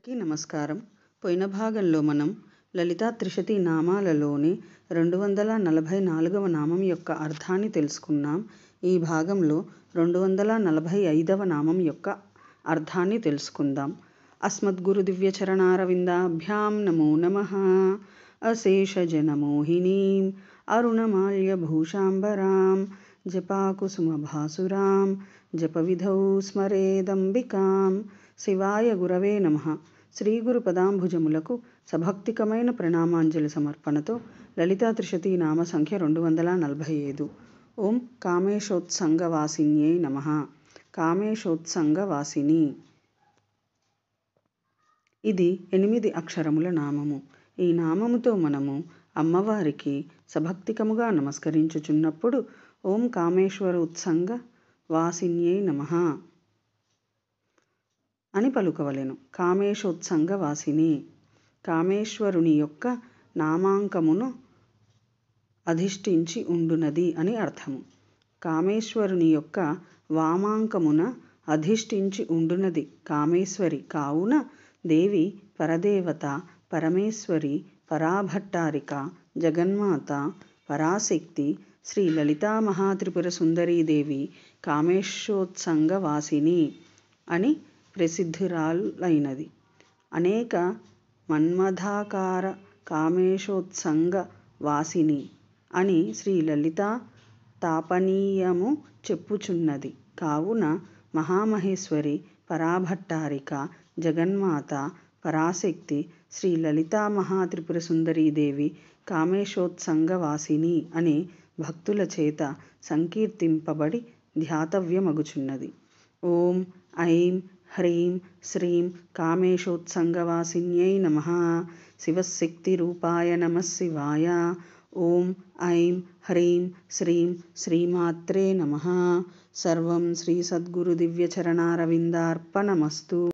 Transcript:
అందరికీ నమస్కారం పోయిన భాగంలో మనం లలితా త్రిశతి నామాలలోని రెండు వందల నలభై నాలుగవ నామం యొక్క అర్థాన్ని తెలుసుకున్నాం ఈ భాగంలో రెండు వందల నలభై ఐదవ నామం యొక్క అర్థాన్ని తెలుసుకుందాం అస్మద్గురు దివ్యచరణారవిందాభ్యాం నమో నమ అశేషజనమోహినీం అరుణమాల్యభూషాంబరాం జపాకుసుమభాసురాం జపవిధౌ స్మరేదంబికాం శివాయ గురవే నమ శ్రీగురు పదాంభుజములకు సభక్తికమైన ప్రణామాంజలి సమర్పణతో లలితా త్రిషతి నామ సంఖ్య రెండు వందల నలభై ఐదు ఓం కామేశోత్సంగవాసిన్యై నమ కామేశోత్సంగవాసిని ఇది ఎనిమిది అక్షరముల నామము ఈ నామముతో మనము అమ్మవారికి సభక్తికముగా నమస్కరించుచున్నప్పుడు ఓం కామేశ్వర ఉత్సంగ వాసిన్యై నమ అని పలుకవలెను కామేశోత్సంగ వాసిని కామేశ్వరుని యొక్క నామాంకమును అధిష్ఠించి ఉండునది అని అర్థము కామేశ్వరుని యొక్క వామాంకమున అధిష్ఠించి ఉండునది కామేశ్వరి కావున దేవి పరదేవత పరమేశ్వరి పరాభట్టారిక జగన్మాత పరాశక్తి శ్రీ లలితా మహాత్రిపుర సుందరీదేవి కామేశోత్సంగ వాసిని అని ప్రసిద్ధురాలైనది అనేక మన్మథాకార కామేశోత్సంగ వాసిని అని శ్రీ లలిత తాపనీయము చెప్పుచున్నది కావున మహామహేశ్వరి పరాభట్టారిక జగన్మాత పరాశక్తి శ్రీ లలితా మహాత్రిపుర సుందరీదేవి కామేశోత్సంగ వాసిని అని భక్తుల చేత సంకీర్తింపబడి ధ్యాతవ్యమగుచున్నది ఓం ఐం హ్రీం శ్రీం కామేశోత్సంగవాసిన్యై నమ శివశక్తిరూపాయ నమ శివాయ ఓం ఐం హ్రీం శ్రీం శ్రీమాత్రే నమ సర్వం శ్రీ సద్గురు